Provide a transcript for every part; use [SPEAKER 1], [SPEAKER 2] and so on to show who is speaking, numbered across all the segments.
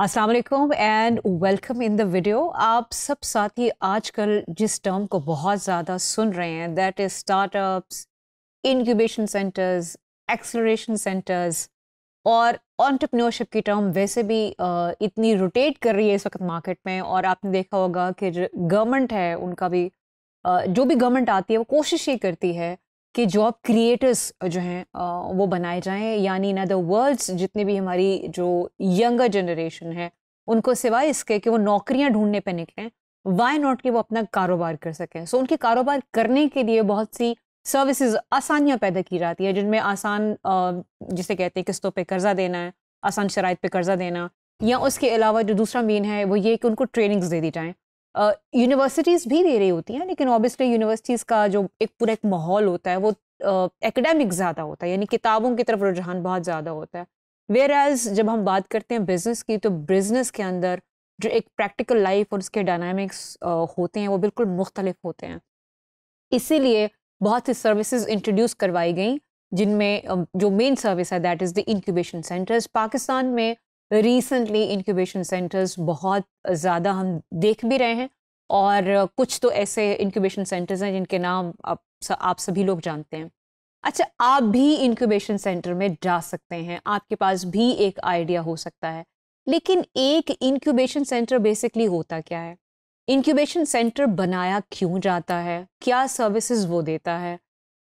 [SPEAKER 1] Aslam and welcome in the video आप सब साथी आजकल जिस टर्म को बहुत ज़्यादा सुन रहे हैं that is startups incubation centres acceleration centres और ऑन्टरप्रनोरशिप की टर्म वैसे भी इतनी रोटेट कर रही है इस वक्त मार्केट में और आपने देखा होगा कि गवर्नमेंट है उनका भी जो भी गवर्नमेंट आती है वो कोशिश ही करती है कि जॉब क्रिएटर्स जो हैं वो बनाए जाएं यानी इन अदर वर्ड्स जितने भी हमारी जो यंगर जनरेशन है उनको सिवाय इसके कि वो नौकरियां ढूंढने पे निकलें वाई नॉट कि वो अपना कारोबार कर सकें सो so, उनके कारोबार करने के लिए बहुत सी सर्विसेज आसानियाँ पैदा की जाती है जिनमें आसान जिसे कहते हैं किस्तों पर कर्जा देना है आसान शराइ पर कर्जा देना या उसके अलावा जो दूसरा मेन है वो ये कि उनको ट्रेनिंग्स दे दी जाएँ यूनिवर्सिटीज़ भी दे रही होती हैं लेकिन ऑब्वियसली यूनिवर्सिटीज़ का जो एक पूरा एक माहौल होता है वो एकेडमिक ज़्यादा होता है यानी किताबों की तरफ रुझान बहुत ज़्यादा होता है वेयर एज जब हम बात करते हैं बिज़नेस की तो बिज़नेस के अंदर जो एक प्रैक्टिकल लाइफ और उसके डायनामिक्स होते हैं वो बिल्कुल मुख्तलिफ होते हैं इसीलिए बहुत सी सर्विसेज इंट्रोड्यूस करवाई गई जिनमें जो मेन सर्विस है that is the incubation centres Pakistan में रिसेंटली इंक्यूबेशन सेंटर्स बहुत ज़्यादा हम देख भी रहे हैं और कुछ तो ऐसे इंक्यूबेशन सेंटर्स हैं जिनके नाम आप आप सभी लोग जानते हैं अच्छा आप भी इंक्यूबेशन सेंटर में जा सकते हैं आपके पास भी एक आइडिया हो सकता है लेकिन एक इंक्यूबेशन सेंटर बेसिकली होता क्या है इंक्यूबेशन सेंटर बनाया क्यों जाता है क्या सर्विसेज वो देता है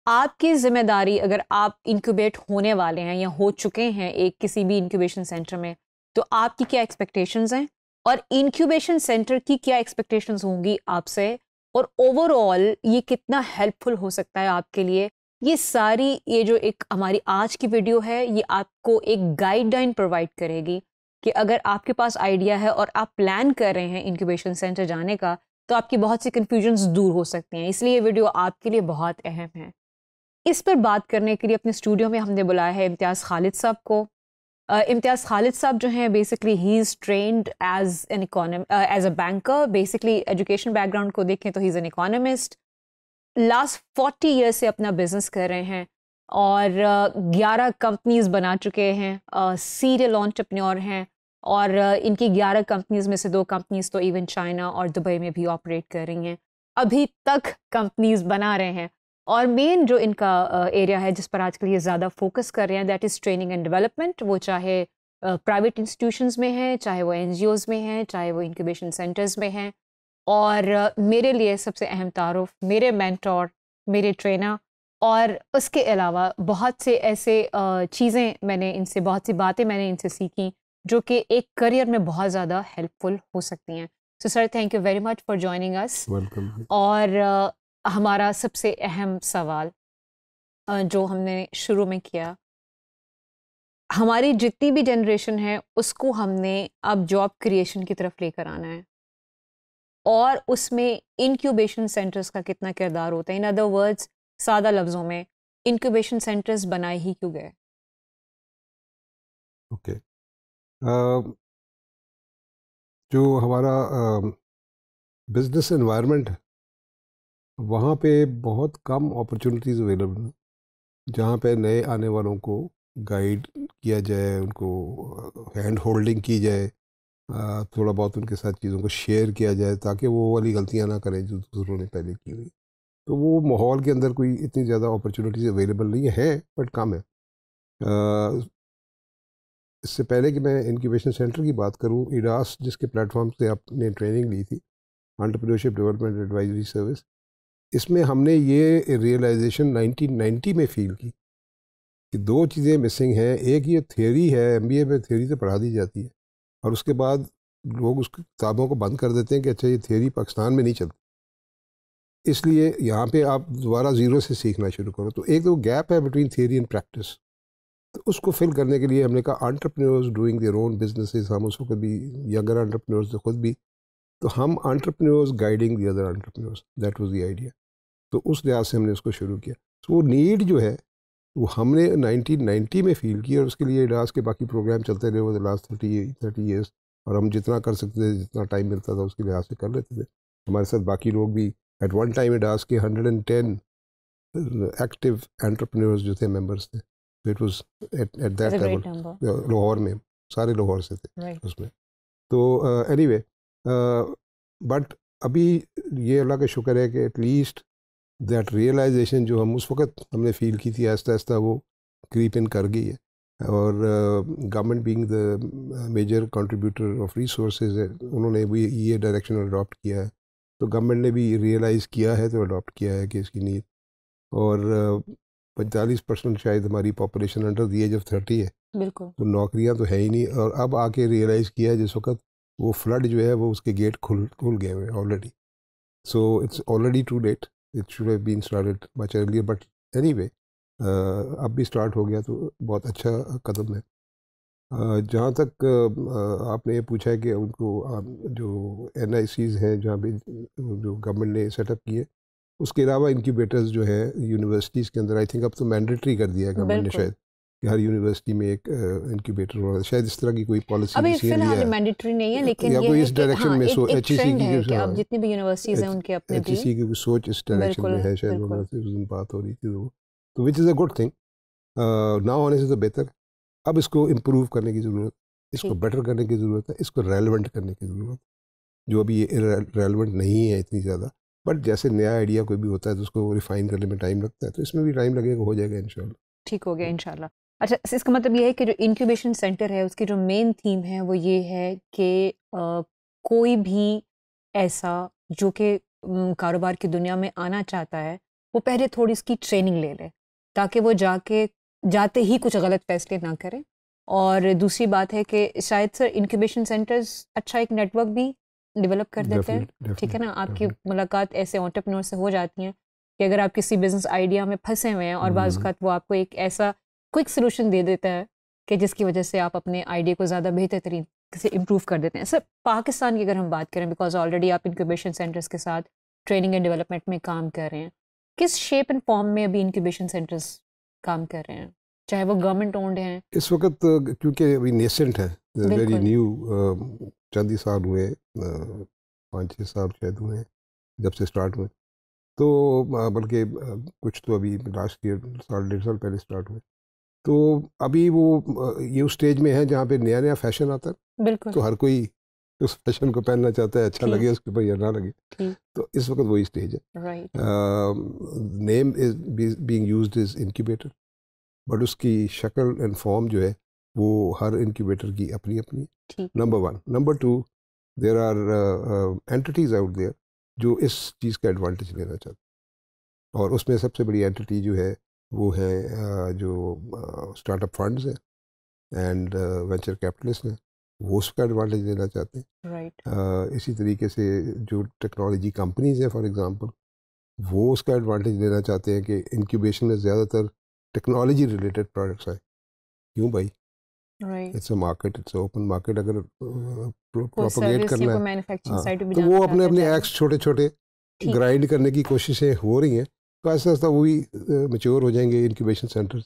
[SPEAKER 1] आपकी जिम्मेदारी अगर आप इंक्यूबेट होने वाले हैं या हो चुके हैं एक किसी भी इंक्यूबेशन सेंटर में तो आपकी क्या एक्सपेक्टेशंस हैं और इनक्यूबेशन सेंटर की क्या एक्सपेक्टेशंस होंगी आपसे और ओवरऑल ये कितना हेल्पफुल हो सकता है आपके लिए ये सारी ये जो एक हमारी आज की वीडियो है ये आपको एक गाइडलाइन प्रोवाइड करेगी कि अगर आपके पास आइडिया है और आप प्लान कर रहे हैं इनक्यूबेशन सेंटर जाने का तो आपकी बहुत सी कन्फ्यूजन्स दूर हो सकती हैं इसलिए ये वीडियो आपके लिए बहुत अहम है इस पर बात करने के लिए अपने स्टूडियो में हमने बुलाया है इम्तियाज़ खालिद साहब को इम्तियाज़ खालिद साहब जो हैं बेसिकली ही is trained as an economist as a banker basically education background को देखें तो he is an economist last forty year से अपना बिजनेस कर रहे हैं और uh, ग्यारह uh, कंपनीज बना चुके हैं सीरियल uh, और हैं और uh, इनकी ग्यारह कंपनीज में से दो कंपनीज तो इवन चाइना और दुबई में भी ऑपरेट कर रही हैं अभी तक कंपनीज बना रहे हैं और मेन जो इनका एरिया है जिस पर आजकल ये ज़्यादा फोकस कर रहे हैं that is training and development वो चाहे प्राइवेट इंस्टीट्यूशंस में हैं चाहे वो एन में हैं चाहे वो इंक्यूबेशन सेंटर्स में हैं और मेरे लिए सबसे अहम तारफ़ मेरे मैंटोर मेरे ट्रेनर और उसके अलावा बहुत से ऐसे चीज़ें मैंने इनसे बहुत सी बातें मैंने इनसे सीखी जो कि एक करियर में बहुत ज़्यादा हेल्पफुल हो सकती हैं so sir thank you very much for joining us और हमारा सबसे अहम सवाल जो हमने शुरू में किया हमारी जितनी भी जनरेशन है उसको हमने अब जॉब क्रिएशन की तरफ लेकर आना है और उसमें इनक्यूबेशन सेंटर्स का कितना किरदार होता है इन अदर वर्ड्स सादा लफ्ज़ों में इनक्यूबेशन सेंटर्स बनाए ही क्यों गए ओके
[SPEAKER 2] जो हमारा बिजनेस uh, है वहाँ पे बहुत कम अपॉर्चुनिटीज़ अवेलेबल हैं जहाँ पे नए आने वालों को गाइड किया जाए उनको हैंड होल्डिंग की जाए थोड़ा बहुत उनके साथ चीज़ों को शेयर किया जाए ताकि वो वाली गलतियाँ ना करें जो दूसरों ने पहले की हुई तो वो माहौल के अंदर कोई इतनी ज़्यादा अपॉर्चुनिटीज़ अवेलेबल नहीं है बट कम है इससे पहले कि मैं इनक्यूबेशन सेंटर की बात करूँ इडास जिसके प्लेटफॉर्म से आपने ट्रेनिंग ली थी एंटरप्रेन्योरशिप डेवलपमेंट एडवाइजरी सर्विस इसमें हमने ये रियलाइजेशन 1990 में फील की कि दो चीज़ें मिसिंग हैं एक ये थ्योरी है एमबीए में थ्योरी तो पढ़ा दी जाती है और उसके बाद लोग उस किताबों को बंद कर देते हैं कि अच्छा ये थ्योरी पाकिस्तान में नहीं चलती इसलिए यहाँ पे आप दोबारा ज़ीरो से सीखना शुरू करो तो एक तो गैप है बिटवीन थियरी एंड प्रैक्टिस तो उसको फिल करने के लिए हमने कहा entrepreneurs doing their own business हम उसको कभी यंगर आंट्रप्रनोर्स खुद भी तो हम entrepreneurs guiding the other entrepreneurs that was the idea तो उस लिहाज से हमने उसको शुरू किया तो वो नीड जो है वो हमने 1990 में फील की और उसके लिए इलाज के बाकी प्रोग्राम चलते रहे वो लास्ट थर्टी थर्टी ईयर्स और हम जितना कर सकते थे जितना टाइम मिलता था उसके लिहाज से कर लेते थे हमारे साथ बाकी लोग भी एट वन टाइम इडास के hundred and ten active entrepreneurs जो थे मेम्बर्स थे it was at at that time Lahore में सारे लाहौर से थे right. उसमें तो एनी वे बट बट अभी ये अल्लाह का शुक्र है कि एटलीस्ट दैट रियलाइजेशन जो हम उस वक्त हमने फील की थी आहिस्ता आहिस्ता वो क्रीप इन कर गई है और government being the major contributor of resources उन्होंने भी ये डायरेक्शन अडॉप्ट किया है तो गवर्नमेंट ने भी रियलाइज़ किया है तो अडॉप्ट किया है कि इसकी नीड और पैंतालीस परसेंट शायद हमारी population under the age of thirty है बिल्कुल तो नौकरियां तो है ही नहीं और अब आके रियलाइज़ किया है जिस वक्त वो फ्लड जो है वो उसके गेट खुल खुल गए हुए already so it's already too late it should have been started much earlier but anyway अब भी स्टार्ट हो गया तो बहुत अच्छा कदम है जहाँ तक आपने ये पूछा है कि उनको जो एन हैं जहाँ भी जो गवर्नमेंट ने सेटअप किए उसके अलावा इनक्यूबेटर्स जो है यूनिवर्सिटीज़ के अंदर आई थिंक अब तो मैंडेटरी कर दिया है गवर्नमेंट ने शायद कि हर यूनिवर्सिटी में एक इंक्यूबेटर होना शायद इस तरह की कोई पॉलिसी अभी फिलहाल
[SPEAKER 1] नहीं है लेकिन या कोई इस डायरेक्शन हाँ, में सो एच सी e की हाँ। जितनी भी यूनिवर्सिटीज हैं उनके अपने एच सी e
[SPEAKER 2] की सोच इस डायरेक्शन में है शायद उस दिन बात हो रही थी तो which is a good thing ना होने से तो बेहतर अब इसको इम्प्रूव करने की ज़रूरत इसको बेटर करने की ज़रूरत है इसको रेलिवेंट करने की ज़रूरत जो अभी ये रेलिवेंट नहीं है इतनी ज़्यादा बट जैसे नया आइडिया कोई भी होता है तो उसको रिफाइन करने में टाइम लगता है तो इसमें भी टाइम लगेगा हो जाएगा इन
[SPEAKER 1] ठीक हो गया इनशाला अच्छा इसका मतलब ये है कि जो इंक्यूबेशन सेंटर है उसकी जो मेन थीम है वो ये है कि कोई भी ऐसा जो कि कारोबार की दुनिया में आना चाहता है वो पहले थोड़ी इसकी ट्रेनिंग ले ले ताकि वो जाके जाते ही कुछ गलत फैसले ना करें और दूसरी बात है कि शायद सर इंक्यूबेशन सेंटर्स अच्छा एक नेटवर्क भी डेवलप कर देते हैं ठीक है ना आपकी मुलाकात ऐसे ऑन्टरप्रनोर से हो जाती हैं कि अगर आप किसी बिजनेस आइडिया में फंसे हुए हैं और हम्म, बाज़ात हम्म। वो आपको एक ऐसा क्विक सोल्यूशन दे देता है कि जिसकी वजह से आप अपने आइडिया को ज़्यादा बेहतर तरीके से इम्प्रूव कर देते हैं सर पाकिस्तान की अगर हम बात करें बिकॉज ऑलरेडी आप इंक्यूबेशन सेंटर्स के साथ ट्रेनिंग एंड डेवलपमेंट में काम कर रहे हैं किस शेप एंड फॉर्म में अभी इंक्यूबेशन सेंटर्स काम कर रहे हैं चाहे वो गवर्नमेंट ओन्ड हैं
[SPEAKER 2] इस वक्त क्योंकि अभी नेसेंट है वेरी न्यू चंद ही साल हुए पाँच छः साल शायद हुए जब से स्टार्ट हुए तो बल्कि कुछ तो अभी लास्ट ईयर साल डेढ़ साल पहले स्टार्ट हुए तो अभी वो ये उस स्टेज में है जहाँ पे नया नया फैशन आता है बिल्कुल तो हर कोई उस फैशन को पहनना चाहता है अच्छा लगे उसके ऊपर या ना लगे तो इस वक्त वही स्टेज है name is being used is incubator but उसकी शक्ल एंड फॉर्म जो है वो हर इनक्यूबेटर की अपनी अपनी number one number two there are entities out there जो इस चीज़ का एडवांटेज लेना चाहते हैं और उसमें सबसे बड़ी एंटिटी जो है वो हैं जो स्टार्टअप फंड्स हैं एंड वेंचर कैपिटलिस्ट हैं वो उसका एडवांटेज लेना चाहते हैं right. uh, इसी तरीके से जो टेक्नोलॉजी कंपनीज हैं फॉर एग्जांपल वो उसका एडवांटेज लेना चाहते हैं कि इनक्यूबेशन में ज़्यादातर टेक्नोलॉजी रिलेटेड प्रोडक्ट्स आए क्यों भाई it's a market it's open market अगर प्रोपोगेट करना है हाँ, तो वो अपने अपने एक्स छोटे छोटे ग्राइंड करने की कोशिशें हो रही हैं आहिस्ता तो आहिस्ता वो भी मच्योर हो जाएंगे इनक्यूबेशन सेंटर्स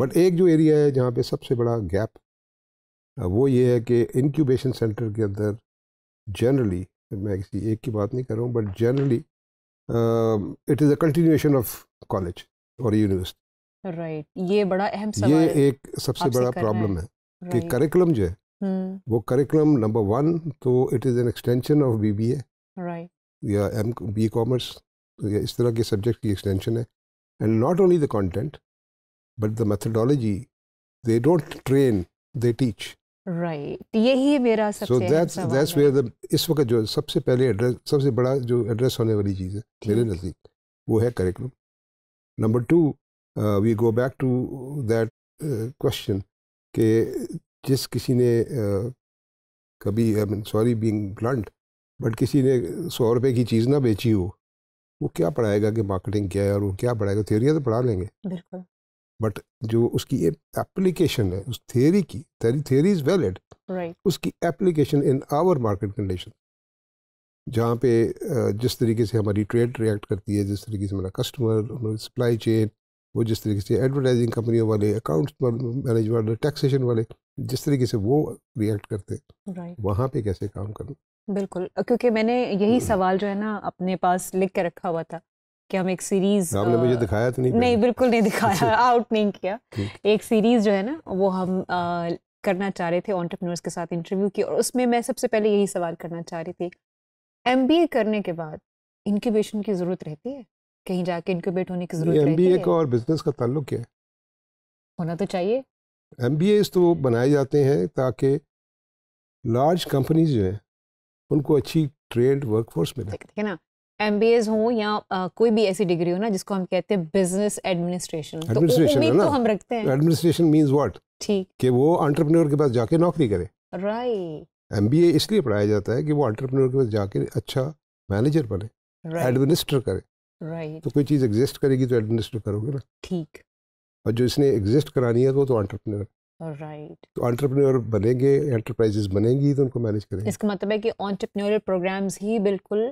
[SPEAKER 2] बट एक जो एरिया है जहाँ पे सबसे बड़ा गैप वो ये है कि इनक्यूबेशन सेंटर के अंदर जनरली मैं किसी एक की बात नहीं कर रहा हूँ but generally it is a continuation of college और यूनिवर्सिटी
[SPEAKER 1] राइट ये बड़ा अहम सवाल ये एक सबसे बड़ा प्रॉब्लम है कि करिकुलम जो है हम्म।
[SPEAKER 2] वो करिकुलम नंबर वन तो it is an extension of B B A या एम बी कॉमर्स तो इस तरह के सब्जेक्ट की एक्सटेंशन है and not only the content but the methodology they don't train they teach
[SPEAKER 1] right यही मेरा सबसे so अच्छा that's, that's where
[SPEAKER 2] the, इस वक्त जो सबसे पहले एड्रेस सबसे बड़ा जो एड्रेस होने वाली चीज़ है मेरे नज़दीक वो है curriculum number two we go back to that question कि जिस किसी ने uh, कभी I mean sorry being blunt but किसी ने सौ रुपए की चीज़ ना बेची हो वो क्या पढ़ाएगा कि मार्केटिंग क्या है और वो क्या पढ़ाएगा थेरियाँ तो पढ़ा लेंगे बिल्कुल बट जो उसकी ये एप्लीकेशन है उस थ्योरी की थ्योरी इज़ वैलिड उसकी application in our market condition जहाँ पे जिस तरीके से हमारी ट्रेड रिएक्ट करती है जिस तरीके से हमारा कस्टमर हमारी सप्लाई चेन वो जिस तरीके से एडवर्टाइजिंग कंपनियों वाले अकाउंट्स मैनेज वाले टैक्सेशन वाले जिस तरीके से वो रिएक्ट करते
[SPEAKER 1] हैं right.
[SPEAKER 2] वहाँ पे कैसे काम करना
[SPEAKER 1] बिल्कुल क्योंकि मैंने यही हम्म। सवाल जो है ना अपने पास लिख के रखा हुआ था कि हम एक सीरीज आपने मुझे दिखाया तो नहीं नहीं बिल्कुल नहीं दिखाया आउट नहीं किया एक सीरीज जो है ना वो हम आ, करना चाह रहे थे ऑन्टरप्रनर्स के साथ इंटरव्यू की और उसमें मैं सबसे पहले यही सवाल करना चाह रही थी एम करने के बाद इनक्यूबेशन की ज़रूरत रहती है कहीं जाके इनक्यूबेट होने की ज़रूरत रहती है
[SPEAKER 2] और बिजनेस का ताल्लुक है
[SPEAKER 1] होना तो चाहिए
[SPEAKER 2] एम तो बनाए जाते हैं ताकि लार्ज कंपनीज जो हैं उनको अच्छी ट्रेंड वर्कफोर्स मिले ठीक
[SPEAKER 1] है ना एम बी एज हो या आ, कोई भी ऐसी डिग्री हो ना जिसको हम कहते हैं बिजनेस एडमिनिस्ट्रेशन एडमिनिस्ट्रेशन तो हम रखते हैं
[SPEAKER 2] एडमिनिस्ट्रेशन मींस व्हाट ठीक कि वो एंटरप्रेन्योर के पास जाके नौकरी करे
[SPEAKER 1] राइट
[SPEAKER 2] एम बी ए इसलिए पढ़ाया जाता है कि वो एंटरप्रेन्योर के पास जाके अच्छा मैनेजर बने एडमिनिस्टर करे राइट तो कोई चीज़ एग्जिस्ट करेगी तो एडमिनिस्टर करोगे ना ठीक और जो इसने एग्जिस्ट करानी है तो वो तो एंटरप्रेन्योर राइट right. तो बनेंगे एंटरप्राइजेस बनेंगी तो उनको मैनेज करेंगे इसका
[SPEAKER 1] मतलब है कि ऑन्टरप्रनोरियल प्रोग्राम्स ही बिल्कुल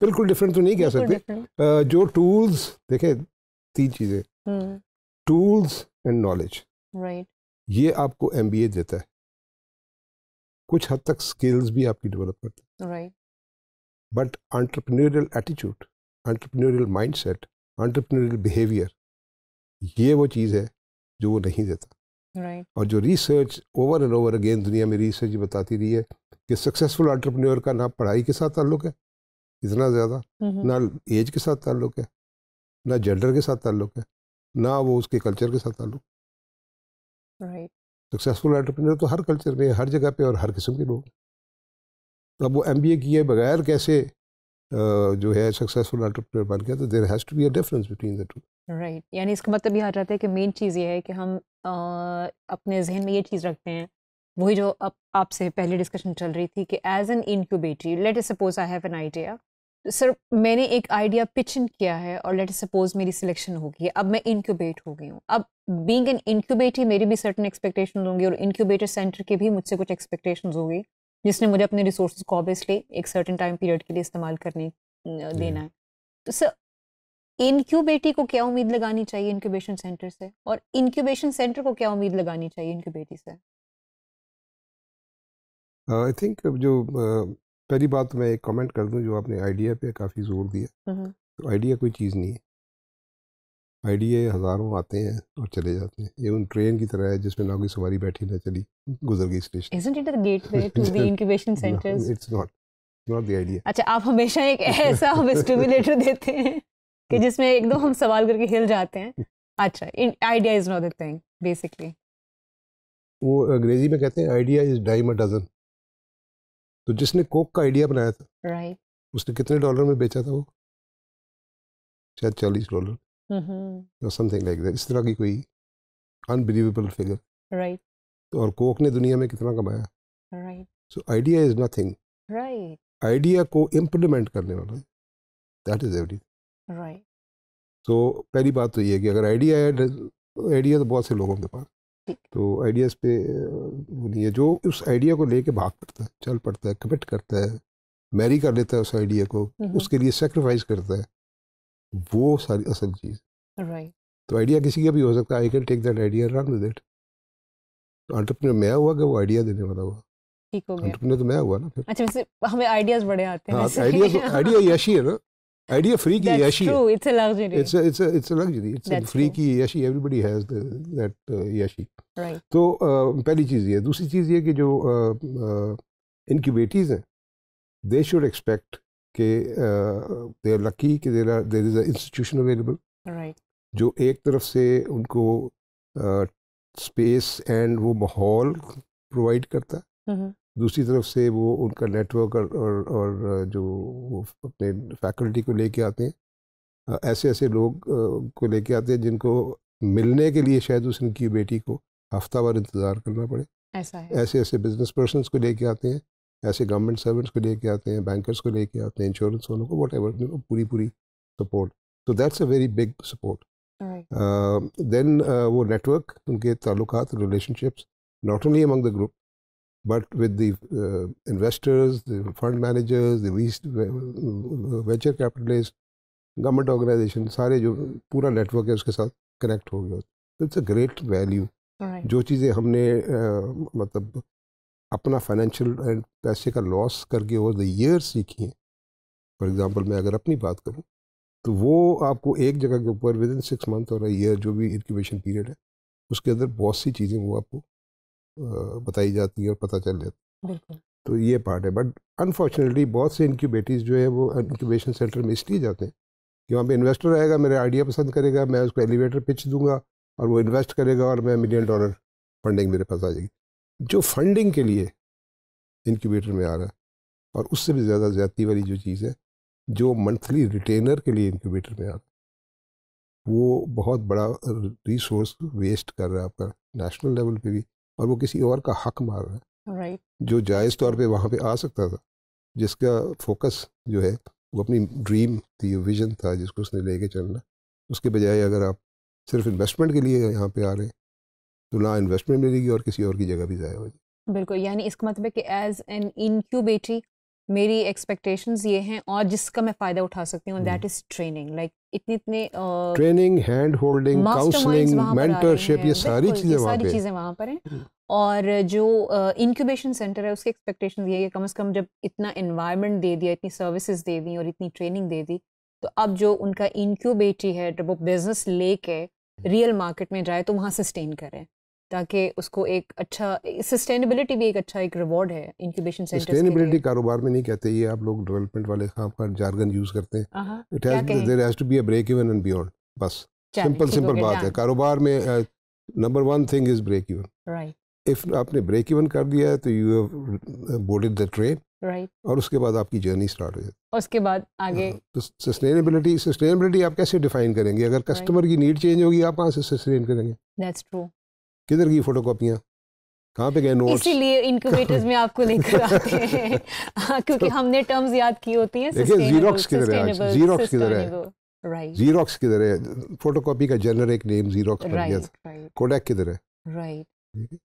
[SPEAKER 2] बिल्कुल डिफरेंट तो नहीं कह सकते जो टूल्स देखें तीन चीज़ें टूल्स एंड नॉलेज राइट ये आपको एम देता है कुछ हद तक स्किल्स भी आपकी डेवलप करता है right but entrepreneurial attitude entrepreneurial mindset entrepreneurial behaviour ये वो चीज़ है जो वो नहीं देता right. और जो research over and over again दुनिया में रिसर्च बताती रही है कि सक्सेसफुल आंट्रप्रनोर का ना पढ़ाई के साथ ताल्लुक है इतना ज़्यादा ना एज के साथ ताल्लुक है ना जेंडर के साथ ताल्लुक है ना वो उसके कल्चर के साथ ताल्लुक सक्सेसफुल आंट्रप्रनोर तो हर कल्चर में हर जगह पे और हर किस्म के लोग अब वो एम बी ए किए बगैर कैसे जो है सक्सेसफुल एंटरप्रेन्योर बन गया तो there has to be a difference between the two
[SPEAKER 1] right यानी इसका मतलब ये आ जाता है कि मेन चीज़ ये है कि हम आ, अपने जहन में ये चीज़ रखते हैं वही जो अब आपसे पहले डिस्कशन चल रही थी कि as an incubatee let's suppose I have an idea sir मैंने एक आइडिया पिच इन किया है और लेट सपोज मेरी सिलेक्शन हो गई अब मैं इनक्यूबेट हो गई हूँ अब बींग एन इनक्यूबेटी मेरी भी सर्टन एक्सपेक्टेशन होंगी और इनक्यूबेटर सेंटर के भी मुझसे कुछ एक्सपेक्टेशन होगी जिसने मुझे अपने रिसोर्स को ऑब्वियसली एक सर्टन टाइम पीरियड के लिए इस्तेमाल करने देना है तो सर इनक्यूबेटी को क्या उम्मीद लगानी चाहिए इनक्यूबेशन सेंटर से और इनक्यूबेशन सेंटर को क्या उम्मीद लगानी चाहिए इनक्यूबेटी से
[SPEAKER 2] आई uh, थिंक जो uh, पहली बात तो मैं एक कमेंट कर दूं जो आपने आइडिया पे काफ़ी जोर दिया हम्म। तो आइडिया कोई चीज़ नहीं है आइडिए हज़ारों आते हैं और चले जाते हैं ये उन ट्रेन की तरह है जिसमें ना कोई सवारी बैठी ना चली गुजर गई station
[SPEAKER 1] isn't it the gateway to the incubation centres
[SPEAKER 2] it's not not the idea
[SPEAKER 1] अच्छा आप हमेशा एक ऐसा स्टिमुलेटर देते हैं कि जिसमें एकदम हम सवाल करके हिल जाते हैं अच्छा idea is not the thing basically
[SPEAKER 2] वो अंग्रेजी में कहते हैं idea is dime a dozen तो जिसने कोक का आइडिया बनाया था राइट right. उसने कितने डॉलर में बेचा था वो शायद चालीस डॉलर
[SPEAKER 1] समथिंग
[SPEAKER 2] लाइक दैट इस तरह की कोई अनबिलीवेबल फिगर राइट तो और कोक ने दुनिया में कितना कमाया right so idea is nothing right idea को इम्प्लीमेंट करने वाला दैट इज एवरीथिंग राइट तो पहली बात तो ये है कि अगर आइडिया है आइडिया तो बहुत से लोगों के पास तो आइडियाज़ पे वो नहीं है जो उस आइडिया को लेके भाग पड़ता है चल पड़ता है कमिट करता है मैरी कर लेता है उस आइडिया को mm-hmm. उसके लिए सेक्रीफाइस करता है वो सारी असल चीज़ राइट तो आइडिया किसी का भी हो सकता है I can take that idea run with it entrepreneur मैं हुआ कि वो आइडिया देने वाला हुआ
[SPEAKER 1] ठीक हो गया
[SPEAKER 2] तो मैं हुआ ना फिर
[SPEAKER 1] अच्छा वैसे हमें आइडियाज बड़े आते हैं आइडिया आइडिया
[SPEAKER 2] यशी है ना आइडिया फ्री की यशी true
[SPEAKER 1] it's a luxury it's
[SPEAKER 2] it's it's a luxury it's free की यशी एवरीबॉडी हैज दैट यशी राइट तो पहली चीज़ ये दूसरी चीज़ ये कि जो इनक्यूबेटीज हैं दे शुड एक्सपेक्ट कि दे आर लकी कि there are there is institution available जो एक तरफ से उनको स्पेस uh, एंड वो माहौल प्रोवाइड करता है mm-hmm. दूसरी तरफ से वो उनका नेटवर्क और, और, और जो वो अपने फैकल्टी को लेके आते हैं ऐसे ऐसे लोग को लेके आते हैं जिनको मिलने के लिए शायद उस उनकी बेटी को हफ्ता भर इंतज़ार करना पड़े ऐसा है ऐसे ऐसे बिजनेस पर्सन को लेके आते हैं ऐसे गवर्नमेंट सर्वेंट्स को लेके आते हैं बैंकर्स को लेके आते हैं इंश्योरेंस वालों को वट एवर पूरी पूरी सपोर्ट तो that's a very big support then वो नेटवर्क उनके ताल्लुक relationships not only among the group but with the investors the fund managers venture capitalist government organisation सारे जो पूरा नेटवर्क है उसके साथ कनेक्ट हो गया इट्स अ ग्रेट वैल्यू जो चीज़ें हमने uh, मतलब अपना फाइनेंशियल एंड पैसे का लॉस करके ओवर द ईयर सीखी हैं फॉर एग्ज़ाम्पल मैं अगर अपनी बात करूँ तो वो आपको एक जगह के ऊपर विद इन सिक्स मंथ और ईयर जो भी इंक्यूबेशन पीरियड है उसके अंदर बहुत सी चीज़ें वो आपको बताई जाती है और पता चल जाती है तो ये पार्ट है बट अनफॉर्चुनेटली बहुत से इंक्यूबेटर्स जो है वो इंक्यूबेशन सेंटर में इसलिए जाते हैं कि वहाँ पे इन्वेस्टर आएगा मेरा आइडिया पसंद करेगा मैं उसको एलिवेटर पिच दूंगा और वो इन्वेस्ट करेगा और मैं मिलियन डॉलर फंडिंग मेरे पास आ जाएगी जो फंडिंग के लिए इनक्यूबेटर में आ रहा है और उससे भी ज़्यादा ज्यादती वाली जो चीज़ है जो मंथली रिटेनर के लिए इनक्यूबेटर में आ रहा है वो बहुत बड़ा रिसोर्स वेस्ट कर रहा है आपका नेशनल लेवल पे भी और वो किसी और का हक मार रहा है right. जो जायज़ तौर पे वहाँ पे आ सकता था जिसका फोकस जो है वो अपनी ड्रीम थी विजन था जिसको उसने लेके चलना उसके बजाय अगर आप सिर्फ इन्वेस्टमेंट के लिए यहाँ पे आ रहे हैं तो ना इन्वेस्टमेंट मिलेगी और किसी और की जगह भी ज़ाया हो
[SPEAKER 1] जाएगी बिल्कुल यानी इसका मतलब है कि एज एन इनक्यूबेटरी मेरी एक्सपेक्टेशंस ये हैं और जिसका मैं फ़ायदा उठा सकती हूँ दैट इज़ ट्रेनिंग लाइक इतने इतने
[SPEAKER 2] training hand holding counselling mentorship ये सारी चीज़ें
[SPEAKER 1] वहाँ पर हैं हम्म। और जो इनक्यूबेशन uh, सेंटर है उसकी एक्सपेक्टेशन ये है कम से कम जब इतना इन्वायरमेंट दे दिया इतनी सर्विसेज दे दी और इतनी ट्रेनिंग दे दी तो अब जो उनका इनक्यूबेटी है जब वो बिज़नेस लेके रियल हम्म। मार्केट में जाए तो वहाँ सस्टेन करें ताकि उसको एक अच्छा सस्टेनेबिलिटी भी एक अच्छा एक रिवॉर्ड है इंक्यूबेशन सेंटर सस्टेनेबिलिटी
[SPEAKER 2] कारोबार में नहीं कहते ये आप लोग डेवलपमेंट वाले खाम पर जार्गन यूज़ करते हैं it has there has to be a break even and beyond बस सिंपल सिंपल बात है कारोबार में number one thing is break even right if आपने ब्रेक इवन कर दिया है तो you have boarded the train right और उसके बाद आपकी जर्नी स्टार्ट हो जाती
[SPEAKER 1] है उसके बाद आगे हाँ,
[SPEAKER 2] तो सस्टेनेबिलिटी सस्टेनेबिलिटी आप कैसे डिफाइन करेंगे अगर कस्टमर right. की नीड चेंज होगी आप कहाँ से सस्टेन करेंगे दैट्स ट्रू किधर की फोटो कापियाँ कहाँ पे गए नोट इसीलिए
[SPEAKER 1] इनक्यूबेटर्स में आपको लेकर आते हैं हाँ, क्योंकि तो हमने टर्म्स याद की होती हैं देखिए जीरोक्स किधर है जीरोक्स किधर है जीरोक्स
[SPEAKER 2] किधर है फोटोकॉपी का जनरल एक नेम जीरोक्स बन गया था कोडैक किधर है
[SPEAKER 1] राइट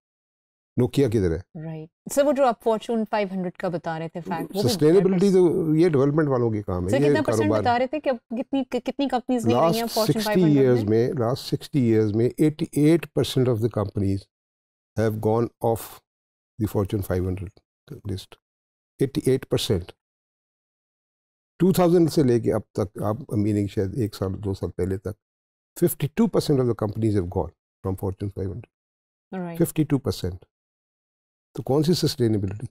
[SPEAKER 1] नोकिया किधर है राइट सर वो जो आप फॉर्चून 500 का बता रहे थे फैक्ट सस्टेनेबिलिटी
[SPEAKER 2] तो ये डेवलपमेंट वालों के काम है कितना परसेंट बता
[SPEAKER 1] रहे थे कि कितनी कितनी कंपनीज ले रही हैं फॉर्चून 500 इयर्स
[SPEAKER 2] में लास्ट 60 इयर्स में 88% of the companies have gone off the Fortune 500 list 88% 2000 से लेके अब तक आप मीनिंग शायद एक साल दो साल पहले तक 52% of the companies have gone from Fortune 500 52% तो कौन सी सस्टेनेबिलिटी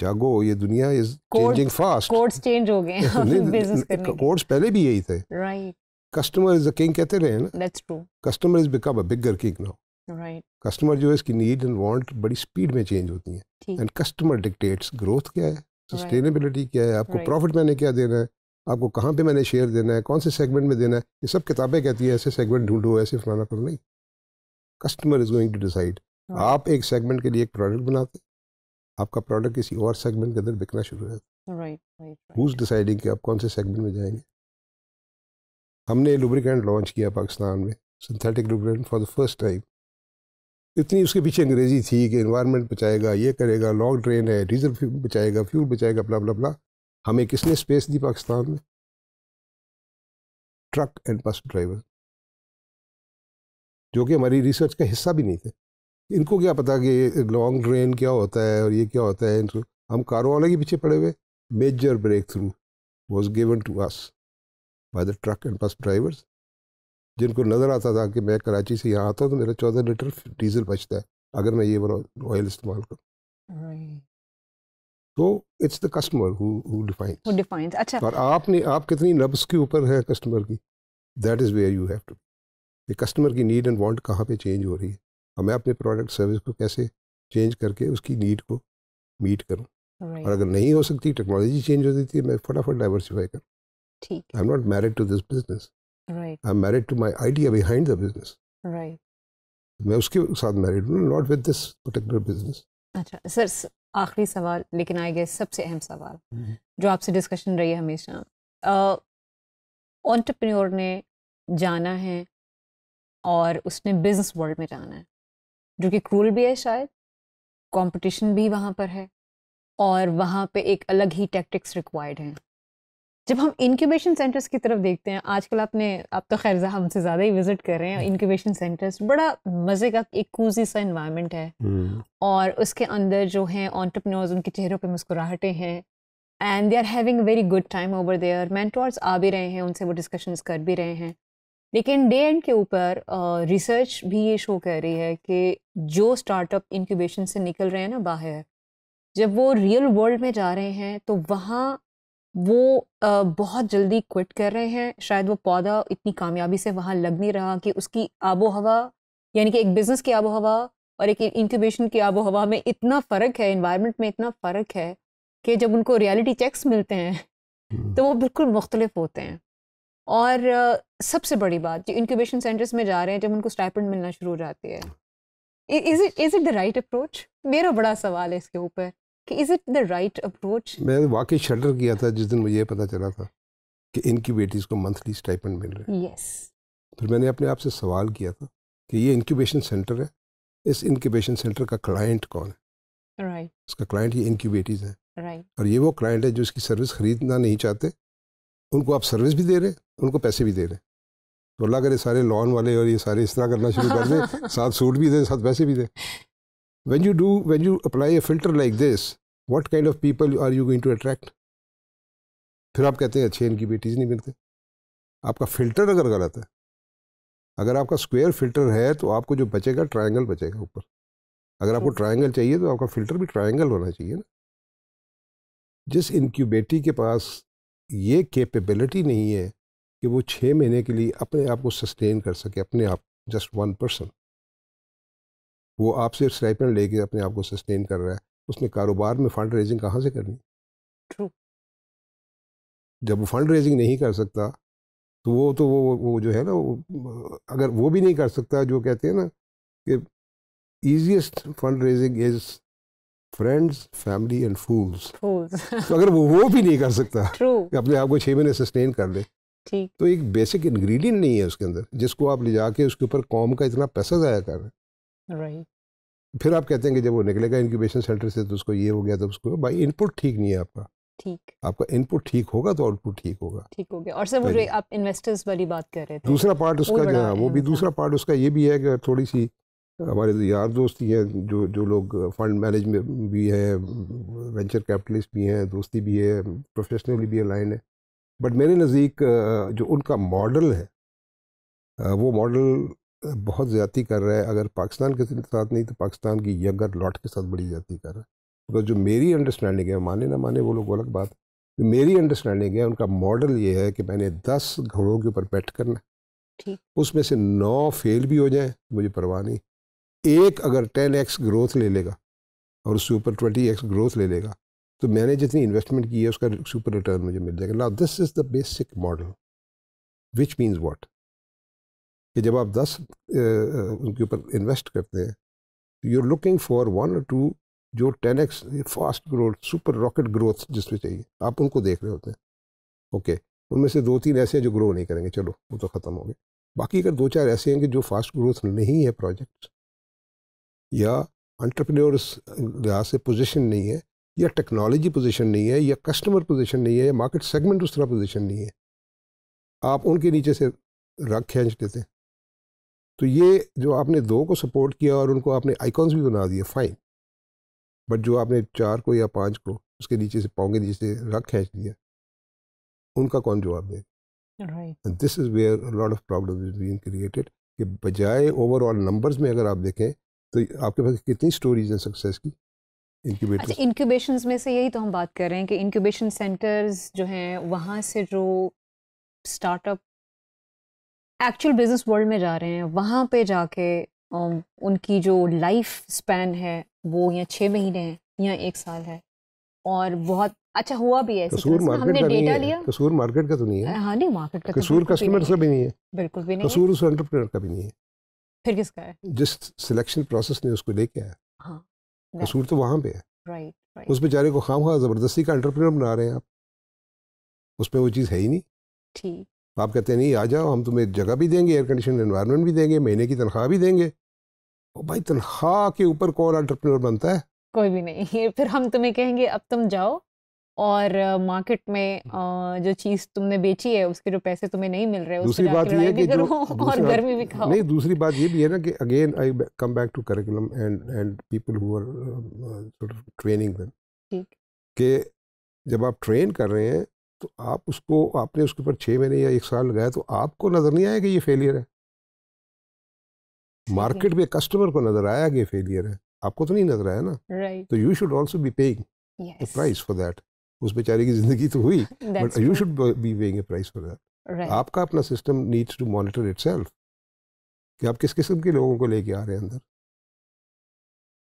[SPEAKER 2] जागो ये दुनिया is changing fast
[SPEAKER 1] codes change हो गए हैं
[SPEAKER 2] कोड्स पहले भी यही थे right customer is a king कहते रहे ना that's true customer is become a bigger king now right customer जो है इसकी नीड एंड वांट बड़ी स्पीड में चेंज होती है एंड कस्टमर डिक्टेट्स ग्रोथ क्या है सस्टेनेबिलिटी right. क्या है आपको प्रॉफिट right. मैंने क्या देना है आपको कहाँ पे मैंने शेयर देना है कौन से सेगमेंट में देना है ये सब किताबें कहती है ऐसे सेगमेंट ढूंढो ऐसे फलाना करो नहीं customer is going to decide हाँ। आप एक सेगमेंट के लिए एक प्रोडक्ट बनाते आपका प्रोडक्ट किसी और सेगमेंट के अंदर बिकना शुरू हो जाता डिसाइडिंग कि आप कौन से सेगमेंट में जाएंगे हमने लुब्रिकेंट लॉन्च किया पाकिस्तान में synthetic lubricant for the first time इतनी उसके पीछे अंग्रेजी थी कि इन्वायरमेंट बचाएगा ये करेगा लॉन्ग ट्रेन है डीजल फ्यूल बचाएगा फ्यूल बचाएगा अपना अपना अपना हमें किसने स्पेस दी पाकिस्तान में ट्रक एंड बस ड्राइवर जो कि हमारी रिसर्च का हिस्सा भी नहीं थे इनको क्या पता कि लॉन्ग ड्रेन क्या होता है और ये क्या होता है इनको हम कारों वाले के पीछे पड़े हुए major breakthrough was given to us by the truck and bus drivers जिनको नज़र आता था कि मैं कराची से यहाँ आता हूँ तो मेरा चौदह लीटर डीजल बचता है अगर मैं ये ऑयल इस्तेमाल
[SPEAKER 1] करूँ
[SPEAKER 2] तो it's the customer who
[SPEAKER 1] defines अच्छा और
[SPEAKER 2] आपने आप कितनी नब्स के ऊपर है कस्टमर की that is where you have to customer की नीड एंड वांट कहाँ पे चेंज हो रही है हमें अपने प्रोडक्ट सर्विस को कैसे चेंज करके उसकी नीड को मीट करूँ right. और अगर नहीं हो सकती टेक्नोलॉजी चेंज हो जाती है मैं फटाफट डाइवर्सिफाई करूँ ठीक I am not married to this business I am married to my idea behind the business right मैं उसके साथ मैरिड हूँ not with this particular business
[SPEAKER 1] अच्छा सर आखिरी सवाल लेकिन आई गेस सबसे अहम सवाल हम्म। जो आपसे डिस्कशन रही है हमेशा ऑन्टरप्रनोर ने जाना है और उसने बिजनेस वर्ल्ड में जाना है जो कि क्रूल भी है शायद कंपटीशन भी वहाँ पर है और वहाँ पे एक अलग ही टैक्टिक्स रिक्वायर्ड हैं जब हम इंक्यूबेशन सेंटर्स की तरफ देखते हैं आजकल आपने आप तो खैर हमसे ज़्यादा ही विजिट कर रहे हैं इंक्यूबेशन हम्म। सेंटर्स बड़ा मज़े का एक कूजी सा इन्वायरमेंट है हम्म। और उसके अंदर जो हैं ऑन्टरप्रनोर्स उनके चेहरों पर मुस्कुराहटें हैं and they are having very good time over there mentors आ भी रहे हैं उनसे वो डिस्कशंस कर भी रहे हैं लेकिन डे एंड के ऊपर रिसर्च भी ये शो कह रही है कि जो स्टार्टअप इनक्यूबेशन से निकल रहे हैं ना बाहर जब वो रियल वर्ल्ड में जा रहे हैं तो वहाँ वो बहुत जल्दी क्विट कर रहे हैं शायद वो पौधा इतनी कामयाबी से वहाँ लग नहीं रहा कि उसकी आबो हवा यानी कि एक बिज़नेस की आबो हवा और एक इंक्यूबेशन की आबो हवा में इतना फ़र्क है इन्वायरमेंट में इतना फ़र्क है कि जब उनको रियलिटी चेक्स मिलते हैं हम्म। तो वो बिल्कुल मुख्तलिफ होते हैं और सबसे बड़ी बात जो इंक्यूबेशन सेंटर्स में जा रहे हैं जब उनको स्टाइपेंड मिलना शुरू हो जाती है is it is it the right approach मेरा बड़ा सवाल है इसके ऊपर कि is it the right approach मैं
[SPEAKER 2] वाकई शटर किया था जिस दिन मुझे पता चला था कि इनक्यूबेटिस को मंथली स्टाइपेंड मिल रहा है यस फिर मैंने अपने आप से सवाल किया था कि ये इंक्यूबेशन सेंटर है इस इंक्यूबेशन सेंटर का क्लाइंट कौन
[SPEAKER 1] है राइट right.
[SPEAKER 2] इसका क्लाइंट ये इंक्यूबेटीज है राइट right. और ये वो क्लाइंट है जो इसकी सर्विस खरीदना नहीं चाहते उनको आप सर्विस भी दे रहे उनको पैसे भी दे रहे हैं तो अल्लाह करे सारे लॉन वाले और ये सारे इस तरह करना शुरू कर दें साथ सूट भी दें साथ पैसे भी दें when you do when you apply a filter like this what kind of people are you going to attract फिर आप कहते हैं अच्छे इनकी बेटीज नहीं मिलते आपका फिल्टर अगर गलत है अगर आपका स्क्वेयर फिल्टर है तो आपको जो बचेगा ट्राइंगल बचेगा ऊपर अगर आपको ट्राइंगल hmm. चाहिए तो आपका फिल्टर भी ट्राइंगल होना चाहिए ना जिस इनक्यूबेटी के पास ये कैपेबिलिटी नहीं है कि वो छः महीने के लिए अपने आप को सस्टेन कर सके अपने आप जस्ट वन पर्सन वो आपसे स्टाइपेंड लेके अपने आप को सस्टेन कर रहा है उसने कारोबार में फंड रेजिंग कहाँ से करनी ट्रू जब वो फंड रेजिंग नहीं कर सकता तो वो तो वो वो जो है ना अगर वो भी नहीं कर सकता जो कहते हैं ना कि easiest fund raising is friends family and fools तो अगर वो वो भी नहीं कर सकता कि अपने आप को छः महीने सस्टेन कर ले तो एक बेसिक इंग्रेडिएंट नहीं है उसके अंदर जिसको आप ले जाके उसके ऊपर कॉम का इतना पैसा ज़ाया कर रहे right. फिर आप कहते हैं कि जब वो निकलेगा इंक्यूबेशन सेंटर से तो उसको ये हो गया तो उसको भाई इनपुट ठीक नहीं है आपका ठीक आपका इनपुट ठीक होगा तो आउटपुट ठीक होगा
[SPEAKER 1] ठीक हो गया और सर मुझे आप इन्वेस्टर्स वाली बात कर रहे थे दूसरा पार्ट उसका जो है वो भी
[SPEAKER 2] दूसरा पार्ट उसका ये भी है कि थोड़ी सी हमारे तो यार दोस्त ही हैं जो जो लोग फंड मैनेज में भी हैं वेंचर कैपिटलिस्ट भी हैं दोस्ती भी है प्रोफेशनली भी अलाइन है बट मेरे नज़दीक जो उनका मॉडल है वो मॉडल बहुत ज़्यादा कर रहा है अगर पाकिस्तान के साथ नहीं तो पाकिस्तान की यंगर लॉट के साथ बड़ी ज़्यादा कर रहा है बिकॉज तो जो मेरी अंडरस्टैंडिंग है माने ना माने वो लोग अलग बात जो मेरी अंडरस्टैंडिंग है उनका मॉडल ये है कि मैंने दस घोड़ों के ऊपर बैठ करना उसमें से नौ फेल भी हो जाए मुझे परवाह नहीं एक अगर टेन एक्स ग्रोथ ले लेगा और उसके ऊपर ट्वेंटी एक्स ग्रोथ ले लेगा तो मैंने जितनी इन्वेस्टमेंट की है उसका सुपर रिटर्न मुझे मिल जाएगा ना this is the basic model which means what कि जब आप दस उनके ऊपर इन्वेस्ट करते हैं you are looking for one और टू जो ten X fast growth super rocket growth जिसमें चाहिए आप उनको देख रहे होते हैं ओके okay. उनमें से दो तीन ऐसे हैं जो ग्रो नहीं करेंगे चलो वो तो ख़त्म हो गए बाकी अगर दो चार ऐसे हैं कि जो फास्ट ग्रोथ नहीं है प्रोजेक्ट्स या अंटरप्रेन्योर लिहाज से पोजीशन नहीं है या टेक्नोलॉजी पोजीशन नहीं है या कस्टमर पोजीशन नहीं है या मार्केट सेगमेंट उस तरह पोजीशन नहीं है आप उनके नीचे से रख खींच देते हैं तो ये जो आपने दो को सपोर्ट किया और उनको आपने आइकॉन्स भी बना दिए फाइन बट जो आपने चार को या पाँच को उसके नीचे से पाओगे नीचे से रख खींच दिया उनका कौन जवाब दे this is where lot of problem is been created कि बजाय ओवरऑल नंबर्स में अगर आप देखें तो आपके पास कितनी स्टोरीज हैं सक्सेस की इनक्यूबेटर अच्छा
[SPEAKER 1] इनक्यूबेशन में से यही तो हम बात कर रहे हैं कि इनक्यूबेशन सेंटर्स जो हैं वहाँ से जो स्टार्टअप एक्चुअल बिजनेस वर्ल्ड में जा रहे हैं वहाँ पे जाके um, उनकी जो लाइफ स्पैन है वो या छः महीने हैं या एक साल है और बहुत अच्छा हुआ भी है कसूर तो, मार्केट का नहीं है
[SPEAKER 2] कसूर मार्केट का तो नहीं है
[SPEAKER 1] हाँ नहीं मार्केट का तो कसूर कस्टमर का भी नहीं है बिल्कुल भी नहीं कसूर
[SPEAKER 2] उस एंटरप्रेनर का भी नहीं है फिर किसका है जिस सिलेक्शन प्रोसेस ने उसको लेके आया
[SPEAKER 1] हाँ, कसूर तो वहाँ पे है राइट
[SPEAKER 2] राइट उस बेचारे को खाम खा ज़बरदस्ती का एंटरप्रेनर बना रहे हैं आप उसमें वो चीज़ है ही नहीं ठीक तो आप कहते हैं नहीं आ जाओ हम तुम्हें जगह भी देंगे एयर कंडीशन इन्वायरमेंट भी देंगे महीने की तनख्वाह भी देंगे और भाई तनख्वाह के ऊपर कौन एंटरप्रेनर बनता है
[SPEAKER 1] कोई भी नहीं फिर हम तुम्हें कहेंगे अब तुम जाओ और मार्केट में जो चीज तुमने बेची है उसके जो पैसे तुम्हें नहीं मिल रहे दूसरी बात ये कि जो और गर्मी भी खाओ नहीं
[SPEAKER 2] दूसरी बात ये भी है ना कि again I come back to curriculum and and people who are sort of training them ठीक कि जब आप ट्रेन कर रहे हैं तो आप उसको आपने उसके ऊपर छः महीने या एक साल लगाया तो आपको नज़र नहीं आया कि ये फेलियर है मार्केट में कस्टमर को नज़र आया कि ये फेलियर है आपको तो नहीं नज़र आया ना तो you should also be paying price for that उस बेचारे की जिंदगी तो हुई but you should be weighing a price for that आपका अपना system needs to monitor itself कि आप किस किस्म के लोगों को लेके आ रहे हैं अंदर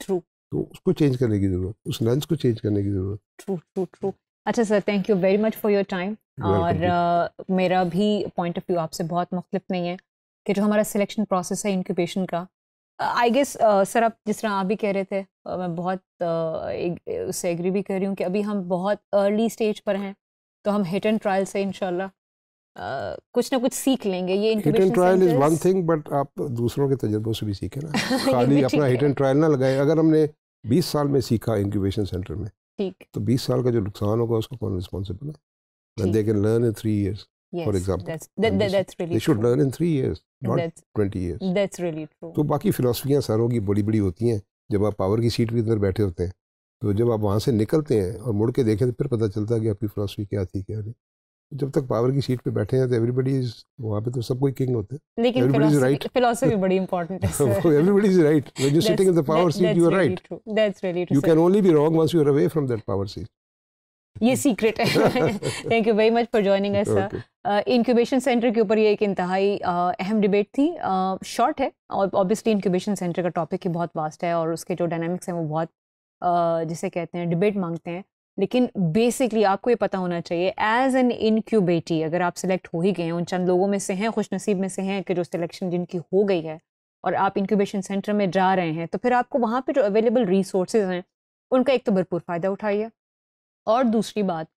[SPEAKER 2] ट्रू तो उसको चेंज करने की जरूरत उस लेंस को चेंज करने की जरूरत
[SPEAKER 1] ट्रू ट्रू ट्रू अच्छा sir thank you very much for your time और मेरा भी पॉइंट ऑफ व्यू आपसे बहुत मुख्तलिफ नहीं है कि जो हमारा सिलेक्शन प्रोसेस है इनक्यूबेशन का आई गेस सर आप जिस तरह आप भी कह रहे थे uh, मैं बहुत uh, उससे एग्री भी कर रही हूँ कि अभी हम बहुत अर्ली स्टेज पर हैं तो हम हिट एंड ट्रायल से इनशाला Uh, कुछ ना कुछ सीख लेंगे ये hit and trial is one
[SPEAKER 2] thing but आप दूसरों के तजर्बों से भी सीखें ना खाली अपना हिट एंड ट्रायल ना लगाए अगर हमने 20 साल में सीखा इंक्यूबेशन सेंटर में ठीक तो 20 साल का जो नुकसान होगा उसका कौन रिस्पॉन्सिबल है learn in three years yes, for example. That's, that, that, that's really They should learn in three years, not 20 years. That's really true. तो बाकी फिलोसफियाँ सारों की बड़ी बड़ी होती हैं जब आप पावर की सीट के अंदर बैठे होते हैं तो जब आप वहाँ से निकलते हैं और मुड़ के देखें तो फिर पता चलता है कि आपकी फिलोसफी क्या थी क्या नहीं जब तक पावर की सीट पे बैठे हैं तो एवरीबडी इज वहां पे तो सब कोई किंग होते हैं राइट
[SPEAKER 1] फिलॉसफी बड़ी इंपॉर्टेंट है everybody
[SPEAKER 2] is right when you sitting in the power seat you are right
[SPEAKER 1] that's really true you can
[SPEAKER 2] only be wrong once you are away from that power seat
[SPEAKER 1] ये secret है thank you very much for joining us sir incubation centre के ऊपर ये एक इंतहाई uh, अहम debate थी short uh, है और ऑब्वियसली इंक्यूबेशन सेंटर का टॉपिक ही बहुत वास्ट है और उसके जो डायनामिक्स हैं वो बहुत uh, जिसे कहते हैं डिबेट मांगते हैं लेकिन बेसिकली आपको ये पता होना चाहिए एज एन इनक्यूबेटी अगर आप सिलेक्ट हो ही गए हैं उन चंद लोगों में से हैं खुश नसीब में से हैं कि जो सिलेक्शन जिनकी हो गई है और आप इंक्यूबेशन सेंटर में जा रहे हैं तो फिर आपको वहाँ पे जो अवेलेबल रिसोर्सेज हैं उनका एक तो भरपूर फ़ायदा उठाइए और दूसरी बात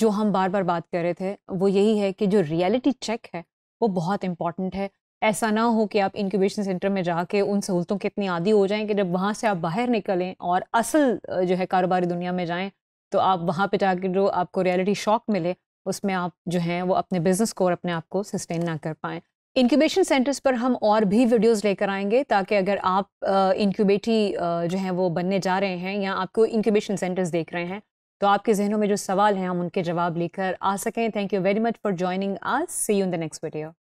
[SPEAKER 1] जो हम बार बार बात कर रहे थे वो यही है कि जो रियलिटी चेक है वो बहुत इंपॉर्टेंट है ऐसा ना हो कि आप इंक्यूबेशन सेंटर में जाके उन सहूलतों के इतनी आदि हो जाएं कि जब वहाँ से आप बाहर निकलें और असल जो है कारोबारी दुनिया में जाएं तो आप वहाँ पे जाकर जो आपको रियलिटी शॉक मिले उसमें आप जो हैं वो अपने बिज़नेस को और अपने आप को सस्टेन ना कर पाएँ इंक्यूबेशन सेंटर्स पर हम और भी वीडियोस लेकर आएंगे ताकि अगर आप इंक्यूबेटी जो हैं वो बनने जा रहे हैं या आपको इंक्यूबेशन सेंटर्स देख रहे हैं तो आपके जहनों में जो सवाल हैं हम उनके जवाब लेकर आ सकें thank you very much for joining आज see you in the next video